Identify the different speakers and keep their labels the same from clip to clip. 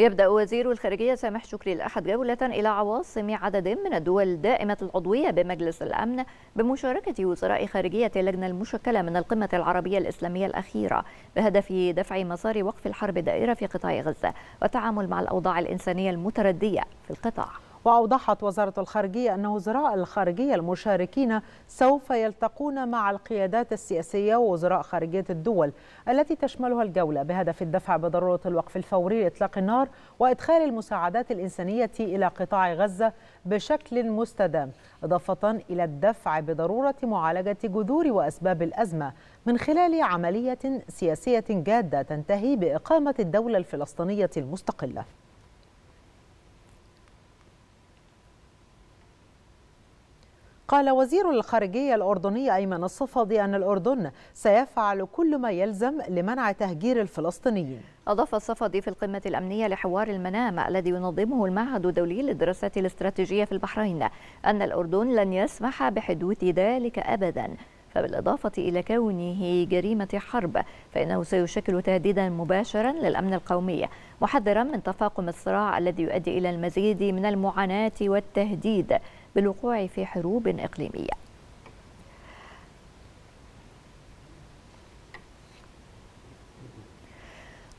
Speaker 1: يبدأ وزير الخارجية سامح شكري الأحد جولة إلى عواصم عدد من الدول دائمة العضوية بمجلس الأمن بمشاركة وزراء خارجية اللجنة المشكلة من القمة العربية الإسلامية الأخيرة بهدف دفع مسار وقف الحرب الدائرة في قطاع
Speaker 2: غزة والتعامل مع الأوضاع الإنسانية المتردية في القطاع وأوضحت وزارة الخارجية أن وزراء الخارجية المشاركين سوف يلتقون مع القيادات السياسية ووزراء خارجية الدول التي تشملها الجولة بهدف الدفع بضرورة الوقف الفوري لإطلاق النار وإدخال المساعدات الإنسانية إلى قطاع غزة بشكل مستدام إضافة إلى الدفع بضرورة معالجة جذور وأسباب الأزمة من خلال عملية سياسية جادة تنتهي بإقامة الدولة الفلسطينية المستقلة قال وزير الخارجية الأردني أيمن الصفدي أن الأردن سيفعل كل ما يلزم لمنع تهجير الفلسطينيين أضاف الصفدي في القمة
Speaker 1: الأمنية لحوار المنام الذي ينظمه المعهد الدولي للدراسات الاستراتيجية في البحرين أن الأردن لن يسمح بحدوث ذلك أبداً فبالإضافة إلى كونه جريمة حرب فإنه سيشكل تهديدا مباشرا للأمن القومي محذرا من تفاقم الصراع الذي يؤدي إلى المزيد من المعاناة والتهديد بالوقوع في حروب إقليمية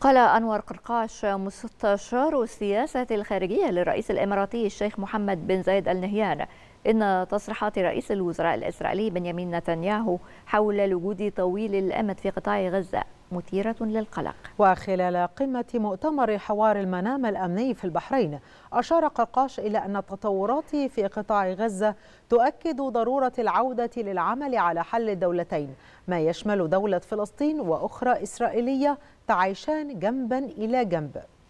Speaker 1: قال أنور قرقاش مستشار السياسة الخارجية للرئيس الإماراتي الشيخ محمد بن زايد النهيان إن تصريحات رئيس الوزراء الإسرائيلي بنيامين نتنياهو حول الوجود
Speaker 2: طويل الأمد في قطاع غزة مثيرة للقلق وخلال قمة مؤتمر حوار المنام الأمني في البحرين أشار قرقاش إلى أن التطورات في قطاع غزة تؤكد ضرورة العودة للعمل على حل الدولتين ما يشمل دولة فلسطين وأخرى إسرائيلية تعيشان جنبا إلى جنب